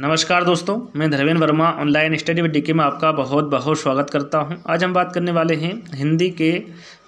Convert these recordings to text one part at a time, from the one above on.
नमस्कार दोस्तों मैं Dharmendra Verma online study with DK में आपका बहुत बहुत स्वागत करता हूं आज हम बात करने वाले हैं हिंदी के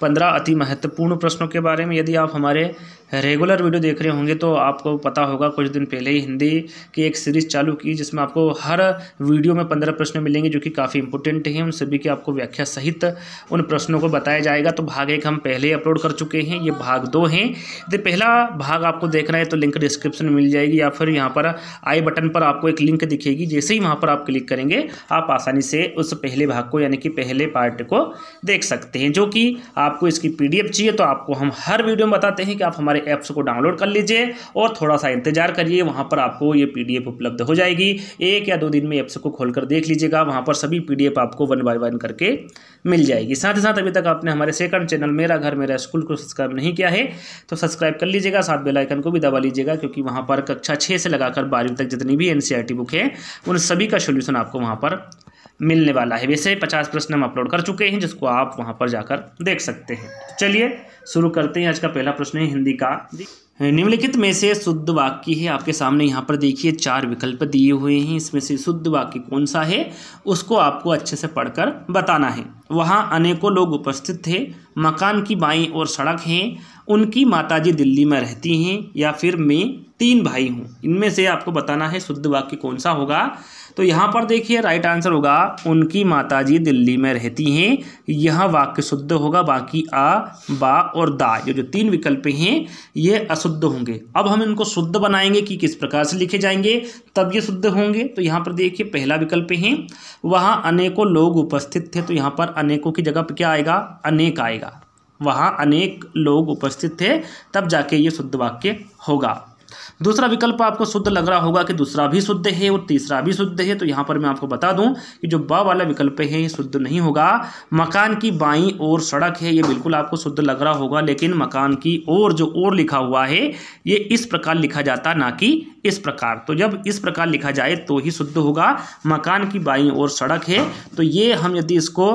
पंद्रह अति महत्वपूर्ण प्रश्नों के बारे में यदि आप हमारे रेगुलर वीडियो देख रहे होंगे तो आपको पता होगा कुछ दिन पहले ही हिंदी की एक सीरीज़ चालू की जिसमें आपको हर वीडियो में पंद्रह प्रश्न मिलेंगे जो कि काफ़ी इंपॉर्टेंट हैं उन सभी की आपको व्याख्या सहित उन प्रश्नों को बताया जाएगा तो भाग एक हम पहले ही अपलोड कर चुके हैं ये भाग दो हैं यदि पहला भाग आपको देखना है तो लिंक डिस्क्रिप्शन मिल जाएगी या फिर यहाँ पर आई बटन पर आपको एक लिंक दिखेगी जैसे ही वहाँ पर आप क्लिक करेंगे आप आसानी से उस पहले भाग को यानी कि पहले पार्ट को देख सकते हैं जो कि आप आपको इसकी पीडीएफ चाहिए तो आपको हम हर वीडियो में बताते हैं कि आप हमारे ऐप्स को डाउनलोड कर लीजिए और थोड़ा सा इंतजार करिए वहाँ पर आपको ये पीडीएफ उपलब्ध हो जाएगी एक या दो दिन में ऐप्स को खोलकर देख लीजिएगा वहाँ पर सभी पी आपको वन बाय वन करके मिल जाएगी साथ ही साथ अभी तक आपने हमारे सेकंड चैनल मेरा घर मेरा स्कूल को सब्सक्राइब नहीं किया है तो सब्सक्राइब कर लीजिएगा साथ बेलाइकन को भी दबा लीजिएगा क्योंकि वहाँ पर कक्षा छः से लगाकर बारहवीं तक जितनी भी एन बुक e है उन सभी का सोल्यूशन आपको वहाँ पर मिलने वाला है वैसे पचास प्रश्न हम अपलोड कर चुके हैं जिसको आप वहाँ पर जाकर देख सकते हैं चलिए शुरू करते हैं आज का पहला प्रश्न है हिंदी का निम्नलिखित में से शुद्ध वाक्य है आपके सामने यहाँ पर देखिए चार विकल्प दिए हुए हैं इसमें से शुद्ध वाक्य कौन सा है उसको आपको अच्छे से पढ़कर बताना है वहाँ अनेकों लोग उपस्थित थे मकान की बाई और सड़क है उनकी माताजी दिल्ली में रहती हैं या फिर मैं तीन भाई हूँ इनमें से आपको बताना है शुद्ध वाक्य कौन सा होगा तो यहाँ पर देखिए राइट आंसर होगा उनकी माताजी दिल्ली में रहती हैं यह वाक्य शुद्ध होगा बाकी आ बा और दा ये जो तीन विकल्प हैं ये शुद्ध होंगे अब हम इनको शुद्ध बनाएंगे कि किस प्रकार से लिखे जाएंगे तब ये शुद्ध होंगे तो यहाँ पर देखिए पहला विकल्प है वहाँ अनेकों लोग उपस्थित थे तो यहाँ पर अनेकों की जगह पर क्या आएगा अनेक आएगा वहाँ अनेक लोग उपस्थित थे तब जाके ये शुद्ध वाक्य होगा दूसरा विकल्प आपको शुद्ध लग रहा होगा कि दूसरा भी शुद्ध है और तीसरा भी शुद्ध है तो यहाँ पर मैं आपको बता दूँ कि जो ब वाला विकल्प है ये शुद्ध नहीं होगा मकान की बाई और सड़क है ये बिल्कुल आपको शुद्ध लग रहा होगा लेकिन मकान की ओर जो ओर लिखा हुआ है ये इस प्रकार लिखा जाता ना कि इस प्रकार तो जब इस प्रकार लिखा जाए तो ही शुद्ध होगा मकान की बाई और सड़क है तो ये हम यदि इसको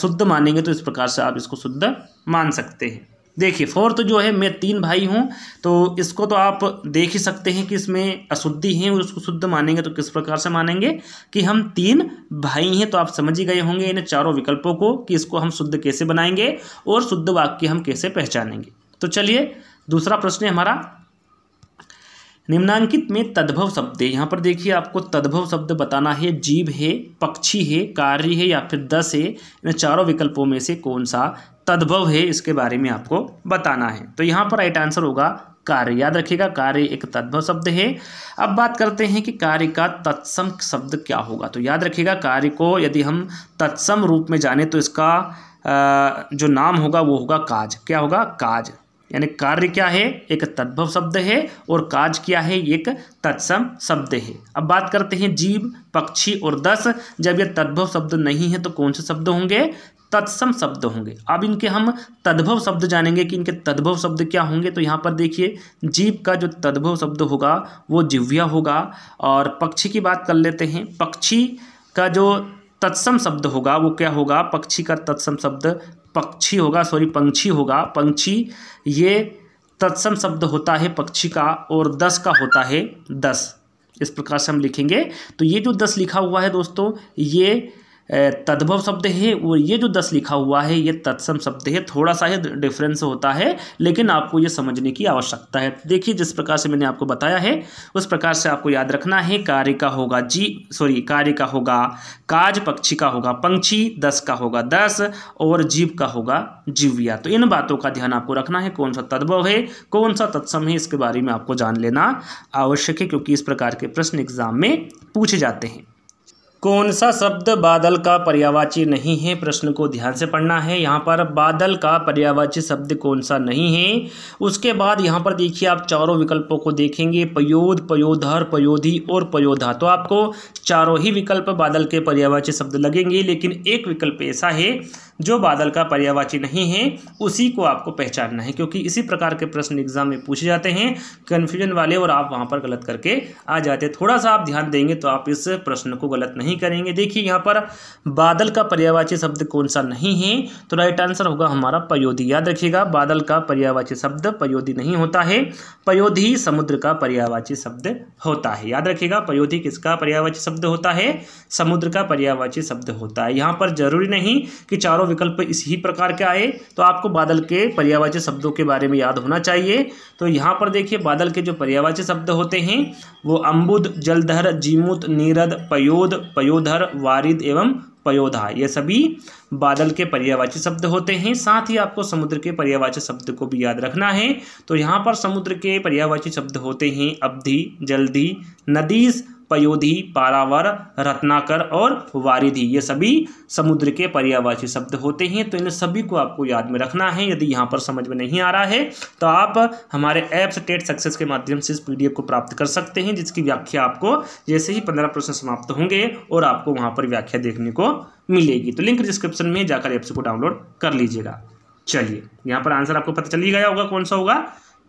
शुद्ध मानेंगे तो इस प्रकार से आप इसको शुद्ध मान सकते हैं देखिए फोर्थ तो जो है मैं तीन भाई हूँ तो इसको तो आप देख ही सकते हैं कि इसमें अशुद्धि है उसको शुद्ध मानेंगे तो किस प्रकार से मानेंगे कि हम तीन भाई हैं तो आप समझ ही गए होंगे इन चारों विकल्पों को कि इसको हम शुद्ध कैसे बनाएंगे और शुद्ध वाक्य हम कैसे पहचानेंगे तो चलिए दूसरा प्रश्न है हमारा निम्नांकित में तद्भव शब्द है यहाँ पर देखिए आपको तद्भव शब्द बताना है जीव है पक्षी है कार्य है या फिर दस है इन चारों विकल्पों में से कौन सा तद्भव है इसके बारे में आपको बताना है तो यहाँ पर राइट आंसर होगा कार्य याद रखिएगा कार्य एक तद्भव शब्द है अब बात करते हैं कि कार्य का तत्सम शब्द क्या होगा तो याद रखिएगा कार्य को यदि हम तत्सम रूप में जाने तो इसका जो नाम होगा वो होगा काज क्या होगा काज यानी कार्य क्या है एक तद्भव शब्द है और काज क्या है एक तत्सम शब्द है अब बात करते हैं जीव पक्षी और दस जब ये तद्भव शब्द नहीं है तो कौन से शब्द होंगे तत्सम शब्द होंगे अब इनके हम तद्भव शब्द जानेंगे कि इनके तद्भव शब्द क्या होंगे तो यहाँ पर देखिए जीव का जो तद्भव शब्द होगा वो जिव्या होगा और पक्षी की बात कर लेते हैं पक्षी का जो तत्सम शब्द होगा वो क्या होगा पक्षी का तत्सम शब्द पक्षी होगा सॉरी पंक्षी होगा पंक्षी ये तत्सम शब्द होता है पक्षी का और दस का होता है दस इस प्रकार से हम लिखेंगे तो ये जो दस लिखा हुआ है दोस्तों ये तद्भव शब्द है वो ये जो दस लिखा हुआ है ये तत्सम शब्द है थोड़ा सा ही डिफरेंस होता है लेकिन आपको ये समझने की आवश्यकता है देखिए जिस प्रकार से मैंने आपको बताया है उस प्रकार से आपको याद रखना है कार्य का होगा जी सॉरी कार्य का होगा काज पक्षी का होगा पंक्षी दस का होगा दस और जीव का होगा जीविया तो इन बातों का ध्यान आपको रखना है कौन सा तद्भव है कौन सा तत्सम है इसके बारे में आपको जान लेना आवश्यक है क्योंकि इस प्रकार के प्रश्न एग्जाम में पूछे जाते हैं कौन सा शब्द बादल का पर्यावाची नहीं है प्रश्न को ध्यान से पढ़ना है यहाँ पर बादल का पर्यावाची शब्द कौन सा नहीं है उसके बाद यहाँ पर देखिए आप चारों विकल्पों को देखेंगे पयोध पयोधर पयोधी और पयोधा तो आपको चारों ही विकल्प बादल के पर्यावाची शब्द लगेंगे लेकिन एक विकल्प ऐसा है जो बादल का पर्यावाची नहीं है उसी को आपको पहचानना है क्योंकि इसी प्रकार के प्रश्न एग्जाम में पूछे जाते हैं कन्फ्यूजन वाले और आप वहाँ पर गलत करके आ जाते हैं थोड़ा सा आप ध्यान देंगे तो आप इस प्रश्न को गलत नहीं करेंगे देखिए यहाँ पर बादल का पर्यावाची शब्द कौन सा नहीं है तो राइट आंसर होगा हमारा पयोधी याद रखिएगा बादल का पर्यावाची शब्द पयोधी नहीं होता है पयोधी समुद्र का पर्यावाची शब्द होता है याद रखिएगा पयोधी किसका पर्यावाची शब्द होता है समुद्र का पर्यावाची शब्द होता है यहाँ पर जरूरी नहीं कि चारों चारों विकल्प इसी प्रकार के आए तो आपको बादल के पर्यावाची शब्दों के बारे में याद होना चाहिए तो यहाँ पर देखिए बादल के जो पर्यावाची शब्द होते हैं वो अम्बुद जलधर जीमुत नीरद पयोद पयोधर वारिद एवं पयोधा ये सभी बादल के पर्यावाची शब्द होते हैं साथ ही आपको समुद्र के पर्यावाची शब्द को भी याद रखना है तो यहाँ पर समुद्र के पर्यावाची शब्द होते हैं अवधि जल्दी नदीज पयोधि पारावर रत्नाकर और वारिधि ये सभी समुद्र के पर्यावाची शब्द होते हैं तो इन सभी को आपको याद में रखना है यदि यहाँ पर समझ में नहीं आ रहा है तो आप हमारे ऐप्स टेट सक्सेस के माध्यम से इस पी को प्राप्त कर सकते हैं जिसकी व्याख्या आपको जैसे ही पंद्रह प्रश्न समाप्त होंगे और आपको वहाँ पर व्याख्या देखने को मिलेगी तो लिंक डिस्क्रिप्शन में जाकर ऐप्स को डाउनलोड कर लीजिएगा चलिए यहाँ पर आंसर आपको पता चल ही गया होगा कौन सा होगा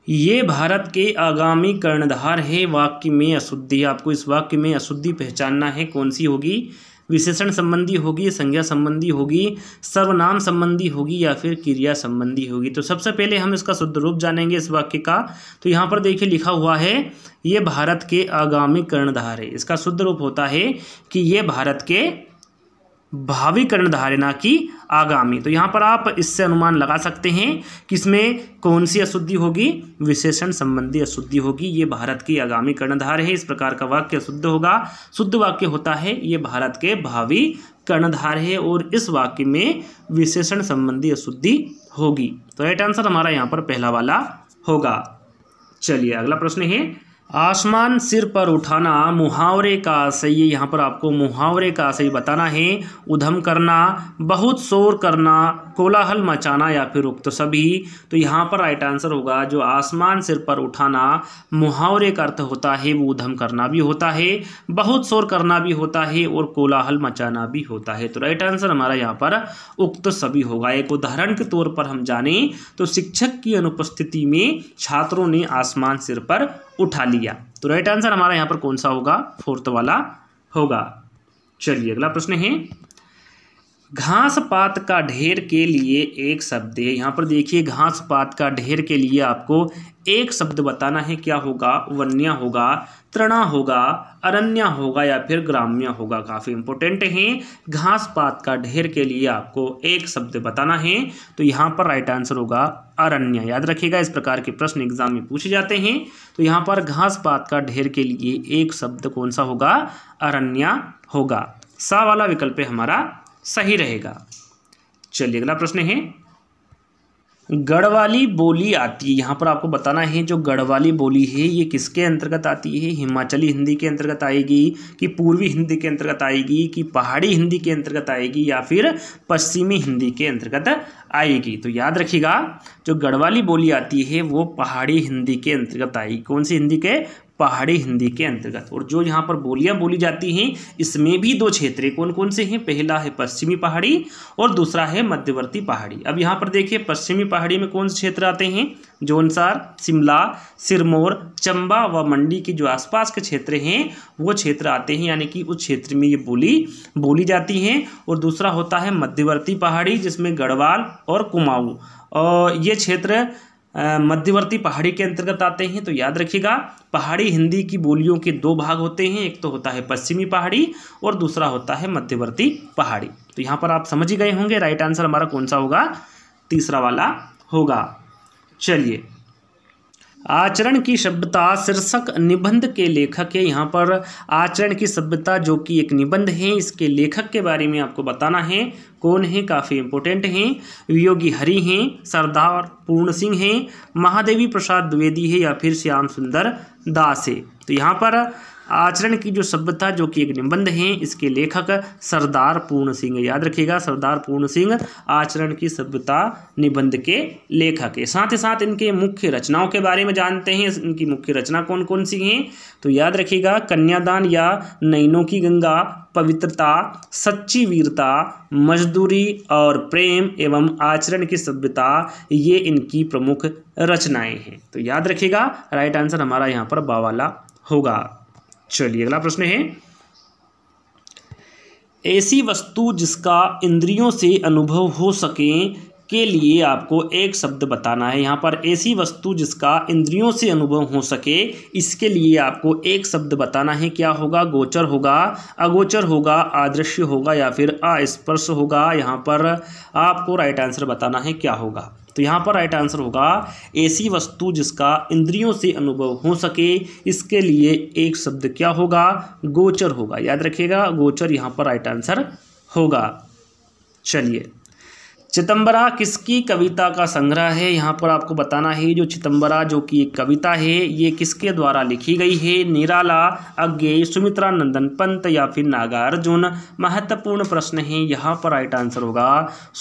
ये भारत के आगामी कर्णधार है वाक्य में अशुद्धि आपको इस वाक्य में अशुद्धि पहचानना है कौन सी होगी विशेषण संबंधी होगी संज्ञा संबंधी होगी सर्वनाम संबंधी होगी या फिर क्रिया संबंधी होगी तो सबसे पहले हम इसका शुद्ध रूप जानेंगे इस वाक्य का तो यहाँ पर देखिए लिखा हुआ है ये भारत के आगामी कर्णधार है इसका शुद्ध रूप होता है कि ये भारत के भावी कर्णधारणा की आगामी तो यहाँ पर आप इससे अनुमान लगा सकते हैं कि इसमें कौन सी अशुद्धि होगी विशेषण संबंधी अशुद्धि होगी ये भारत की आगामी कर्णधार है इस प्रकार का वाक्य शुद्ध होगा शुद्ध वाक्य होता है ये भारत के भावी कर्णधार है और इस वाक्य में विशेषण संबंधी अशुद्धि होगी तो राइट आंसर हमारा यहाँ पर पहला वाला होगा चलिए अगला प्रश्न है आसमान सिर पर उठाना मुहावरे का सही यहाँ पर आपको मुहावरे का सही बताना है उधम करना बहुत शोर करना कोलाहल मचाना या फिर उक्त तो सभी तो यहाँ पर राइट आंसर होगा जो आसमान सिर पर उठाना मुहावरे का अर्थ होता है वो उधम करना भी होता है बहुत शोर करना भी होता है और कोलाहल मचाना भी होता है तो राइट आंसर हमारा यहाँ पर उक्त तो सभी होगा एक उदाहरण के तौर पर हम जाने तो शिक्षक की अनुपस्थिति में छात्रों ने आसमान सिर पर उठा लिया तो राइट आंसर हमारा यहाँ पर कौन सा होगा फोर्थ वाला होगा चलिए अगला प्रश्न है घास पात का ढेर के लिए एक शब्द है यहाँ पर देखिए घास पात का ढेर के लिए आपको एक शब्द बताना है क्या होगा वन्य होगा तृणा होगा अरण्य होगा या फिर ग्राम्य होगा काफ़ी इंपॉर्टेंट है घास पात का ढेर के लिए आपको एक शब्द बताना है तो यहाँ पर राइट आंसर होगा अरण्य याद रखिएगा इस प्रकार के प्रश्न एग्जाम में पूछे जाते हैं तो यहाँ पर घास पात का ढेर के लिए एक शब्द कौन सा होगा अरण्य होगा सा वाला विकल्प है हमारा सही रहेगा चलिए अगला प्रश्न है गढ़वाली बोली आती है यहाँ पर आपको बताना है जो गढ़वाली बोली है ये किसके अंतर्गत आती है हिमाचली हिंदी के अंतर्गत आएगी कि पूर्वी हिंदी के अंतर्गत आएगी कि पहाड़ी हिंदी के अंतर्गत आएगी या फिर पश्चिमी हिंदी के अंतर्गत आएगी तो याद रखिएगा जो गढ़वाली बोली आती है वो पहाड़ी हिंदी के अंतर्गत आएगी कौन सी हिंदी के पहाड़ी हिंदी के अंतर्गत और जो यहाँ पर बोलियाँ बोली जाती हैं इसमें भी दो क्षेत्र कौन कौन से हैं पहला है पश्चिमी पहाड़ी और दूसरा है मध्यवर्ती पहाड़ी अब यहाँ पर देखिए पश्चिमी पहाड़ी में कौन से क्षेत्र आते हैं जोनसार शिमला सिरमौर चंबा व मंडी के जो आसपास के क्षेत्र हैं वो क्षेत्र आते हैं यानी कि उस क्षेत्र में ये बोली बोली जाती हैं और दूसरा होता है मध्यवर्ती पहाड़ी जिसमें गढ़वाल और कुमाऊँ ये क्षेत्र मध्यवर्ती पहाड़ी के अंतर्गत आते हैं तो याद रखिएगा पहाड़ी हिंदी की बोलियों के दो भाग होते हैं एक तो होता है पश्चिमी पहाड़ी और दूसरा होता है मध्यवर्ती पहाड़ी तो यहाँ पर आप समझ ही गए होंगे राइट आंसर हमारा कौन सा होगा तीसरा वाला होगा चलिए आचरण की सभ्यता शीर्षक निबंध के लेखक है यहाँ पर आचरण की सभ्यता जो कि एक निबंध है इसके लेखक के बारे में आपको बताना है कौन है काफ़ी इम्पोर्टेंट हैं योगी हरि हैं सरदार पूर्ण सिंह हैं महादेवी प्रसाद द्विवेदी है या फिर श्याम सुंदर दास है तो यहाँ पर आचरण की जो सभ्यता जो कि एक निबंध है इसके लेखक सरदार पूर्ण सिंह याद रखिएगा सरदार पूर्ण सिंह आचरण की सभ्यता निबंध के लेखक है साथ ही साथ इनके मुख्य रचनाओं के बारे में जानते हैं इनकी मुख्य रचना कौन कौन सी हैं तो याद रखिएगा कन्यादान या नैनों की गंगा पवित्रता सच्ची वीरता मजदूरी और प्रेम एवं आचरण की सभ्यता ये इनकी प्रमुख रचनाएँ हैं तो याद रखिएगा राइट आंसर हमारा यहाँ पर बावाला होगा चलिए अगला प्रश्न है ऐसी वस्तु जिसका इंद्रियों से अनुभव हो सके के लिए आपको एक शब्द बताना है यहाँ पर ऐसी वस्तु जिसका इंद्रियों से अनुभव हो सके इसके लिए आपको एक शब्द बताना है क्या होगा गोचर होगा अगोचर होगा आदृश्य होगा या फिर अस्पर्श होगा यहाँ पर आपको राइट आंसर बताना है क्या होगा तो यहाँ पर राइट आंसर होगा ऐसी वस्तु जिसका इंद्रियों से अनुभव हो सके इसके लिए एक शब्द क्या होगा गोचर होगा याद रखिएगा गोचर यहाँ पर राइट आंसर होगा चलिए चितंबरा किसकी कविता का संग्रह है यहाँ पर आपको बताना है जो चितंबरा जो कि एक कविता है ये किसके द्वारा लिखी गई है निराला अज्ञे सुमित्रा नंदन पंत या फिर नागार्जुन महत्वपूर्ण प्रश्न है यहाँ पर राइट आंसर होगा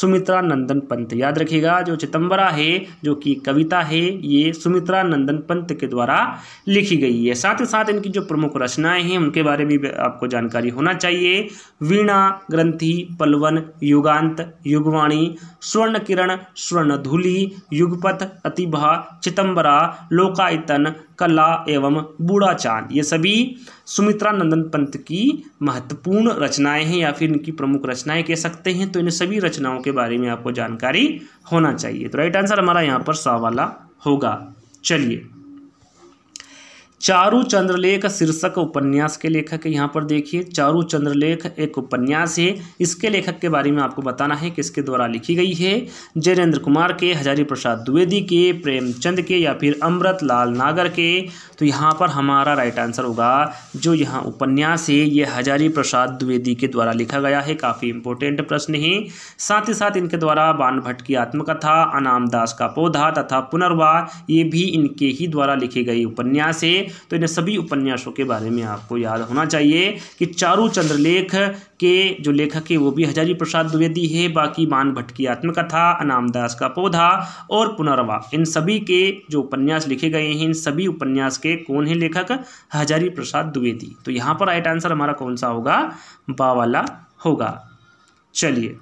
सुमित्रा नंदन पंत याद रखिएगा जो चितंबरा है जो कि कविता है ये सुमित्रा नंदन पंत के द्वारा लिखी गई है साथ ही साथ इनकी जो प्रमुख रचनाएँ हैं उनके बारे में आपको जानकारी होना चाहिए वीणा ग्रंथी पलवन युगांत युगवाणी स्वर्ण किरण स्वर्ण धूलि युगपथ अतिभा चितंबरा लोकायतन कला एवं बूढ़ा चांद ये सभी सुमित्रा नंदन पंत की महत्वपूर्ण रचनाएं हैं या फिर इनकी प्रमुख रचनाएं कह सकते हैं तो इन सभी रचनाओं के बारे में आपको जानकारी होना चाहिए तो राइट आंसर हमारा यहाँ पर सा वाला होगा चलिए चारू चंद्रलेख शीर्षक उपन्यास के लेखक है यहाँ पर देखिए चारू चंद्रलेख एक उपन्यास है इसके लेखक के बारे में आपको बताना है किसके द्वारा लिखी गई है जयेंद्र कुमार के हजारी प्रसाद द्विवेदी के प्रेमचंद के या फिर अमृत लाल नागर के तो यहाँ पर हमारा राइट आंसर होगा जो यहाँ उपन्यास है ये हजारी प्रसाद द्विवेदी के द्वारा लिखा गया है काफ़ी इंपॉर्टेंट प्रश्न है साथ ही साथ इनके द्वारा बानभट्ट भट्ट की आत्मकथा अनाम का पौधा तथा पुनर्वा ये भी इनके ही द्वारा लिखे गई उपन्यास है तो इन सभी उपन्यासों के बारे में आपको याद होना चाहिए कि चारू चंद्रलेख के जो लेखक है वो भी हजारी प्रसाद द्विवेदी है बाकी मान भट्ट की आत्मकथा अनामदास का पौधा और पुनर्वा इन सभी के जो उपन्यास लिखे गए हैं इन सभी उपन्यास के कौन है लेखक हजारी प्रसाद द्विवेदी तो यहाँ पर राइट आंसर हमारा कौन सा होगा बावाला होगा चलिए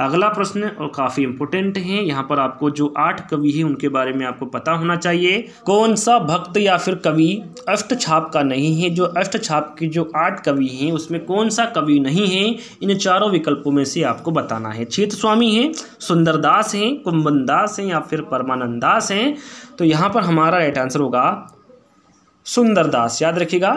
अगला प्रश्न और काफ़ी इंपोर्टेंट है यहाँ पर आपको जो आठ कवि हैं उनके बारे में आपको पता होना चाहिए कौन सा भक्त या फिर कवि अष्ट छाप का नहीं है जो अष्ट छाप के जो आठ कवि हैं उसमें कौन सा कवि नहीं है इन चारों विकल्पों में से आपको बताना है क्षेत्र स्वामी हैं सुंदरदास हैं कुंभनदास दास हैं या फिर परमानंद दास हैं तो यहाँ पर हमारा राइट आंसर होगा सुंदरदास याद रखिएगा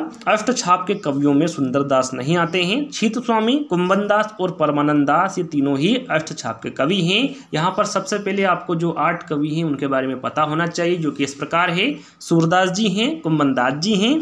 छाप के कवियों में सुंदरदास नहीं आते हैं छीत स्वामी कुंभनदास और परमानंद दास ये तीनों ही अष्ट छाप के कवि हैं यहाँ पर सबसे पहले आपको जो आठ कवि हैं उनके बारे में पता होना चाहिए जो कि इस प्रकार है सूरदास जी हैं कुंभनदास जी हैं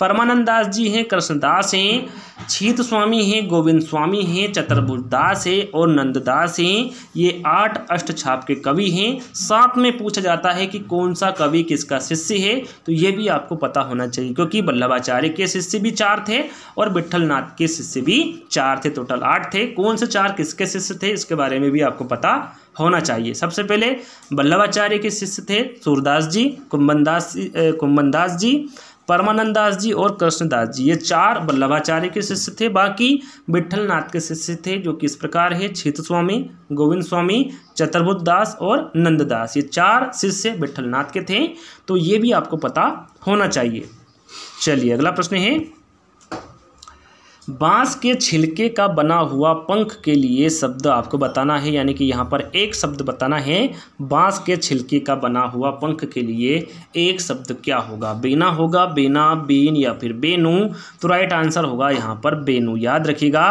परमानंद जी हैं कृष्णदास हैं छीत स्वामी हैं गोविंद स्वामी हैं चतुर्भुज दास हैं और नंददास हैं ये आठ अष्ट छाप के कवि हैं साथ में पूछा जाता है कि कौन सा कवि किसका शिष्य है तो ये भी आपको पता होना चाहिए क्योंकि वल्लभाचार्य के शिष्य भी चार थे और विट्ठलनाथ के शिष्य भी चार थे टोटल आठ थे कौन से चार किसके शिष्य थे इसके बारे में भी आपको पता होना चाहिए सबसे पहले वल्लभाचार्य के शिष्य थे सूरदास जी कुंभनदास कुंभनदास जी परमानंद दास जी और कृष्णदास जी ये चार वल्लभाचार्य के शिष्य थे बाकी नाथ के शिष्य थे जो कि इस प्रकार है क्षेत्र स्वामी गोविंद स्वामी चतुर्बुद्ध दास और नंददास ये चार शिष्य नाथ के थे तो ये भी आपको पता होना चाहिए चलिए अगला प्रश्न है बांस के छिलके का बना हुआ पंख के लिए शब्द आपको बताना है यानी कि यहाँ पर एक शब्द बताना है बांस के छिलके का बना हुआ पंख के लिए एक शब्द क्या होगा बेना होगा बेना बेन या फिर बेनू तो राइट आंसर होगा यहाँ पर बेनू याद रखिएगा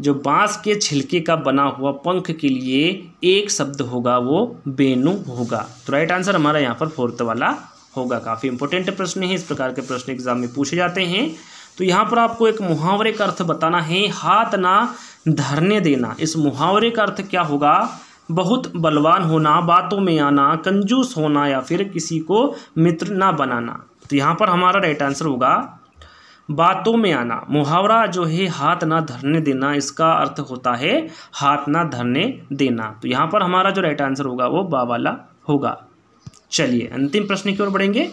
जो बांस के छिलके का बना हुआ पंख के लिए एक शब्द होगा वो बेनू होगा तो राइट आंसर हमारा यहाँ पर फोर्थ वाला होगा काफ़ी इंपॉर्टेंट प्रश्न है इस प्रकार के प्रश्न एग्जाम में पूछे जाते हैं तो यहाँ पर आपको एक मुहावरे का अर्थ बताना है हाथ ना धरने देना इस मुहावरे का अर्थ क्या होगा बहुत बलवान होना बातों में आना कंजूस होना या फिर किसी को मित्र ना बनाना तो यहाँ पर हमारा राइट आंसर होगा बातों में आना मुहावरा जो है हाथ ना धरने देना इसका अर्थ होता है हाथ ना धरने देना तो यहाँ पर हमारा जो राइट आंसर होगा वो बा वाला होगा चलिए अंतिम प्रश्न की ओर बढ़ेंगे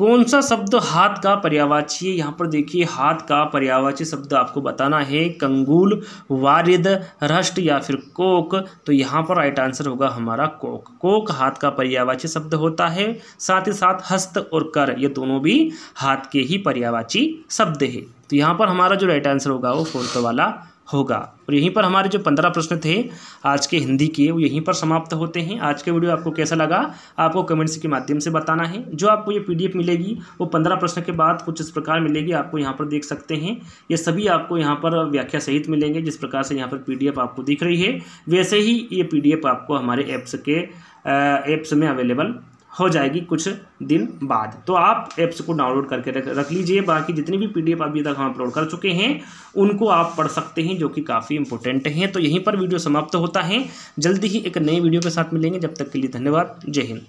कौन सा शब्द हाथ का पर्यावाची है यहाँ पर देखिए हाथ का पर्यावाची शब्द आपको बताना है कंगूल वारिद रष्ट या फिर कोक तो यहाँ पर राइट आंसर होगा हमारा कोक कोक हाथ का पर्यावाची शब्द होता है साथ ही साथ हस्त और कर ये दोनों भी हाथ के ही पर्यावाची शब्द है तो यहाँ पर हमारा जो राइट आंसर होगा वो फोर्थ वाला होगा और यहीं पर हमारे जो पंद्रह प्रश्न थे आज के हिंदी के वो यहीं पर समाप्त होते हैं आज के वीडियो आपको कैसा लगा आपको कमेंट्स के माध्यम से बताना है जो आपको ये पीडीएफ मिलेगी वो पंद्रह प्रश्न के बाद कुछ इस प्रकार मिलेगी आपको यहाँ पर देख सकते हैं ये सभी आपको यहाँ पर व्याख्या सहित मिलेंगे जिस प्रकार से यहाँ पर पी आपको दिख रही है वैसे ही ये पी आपको हमारे ऐप्स के ऐप्स में अवेलेबल हो जाएगी कुछ दिन बाद तो आप ऐप्स को डाउनलोड करके रख रख लीजिए बाकी जितनी भी पीडीएफ अभी तक हम अपलोड कर चुके हैं उनको आप पढ़ सकते हैं जो कि काफ़ी इंपॉर्टेंट हैं तो यहीं पर वीडियो समाप्त होता है जल्दी ही एक नई वीडियो के साथ मिलेंगे जब तक के लिए धन्यवाद जय हिंद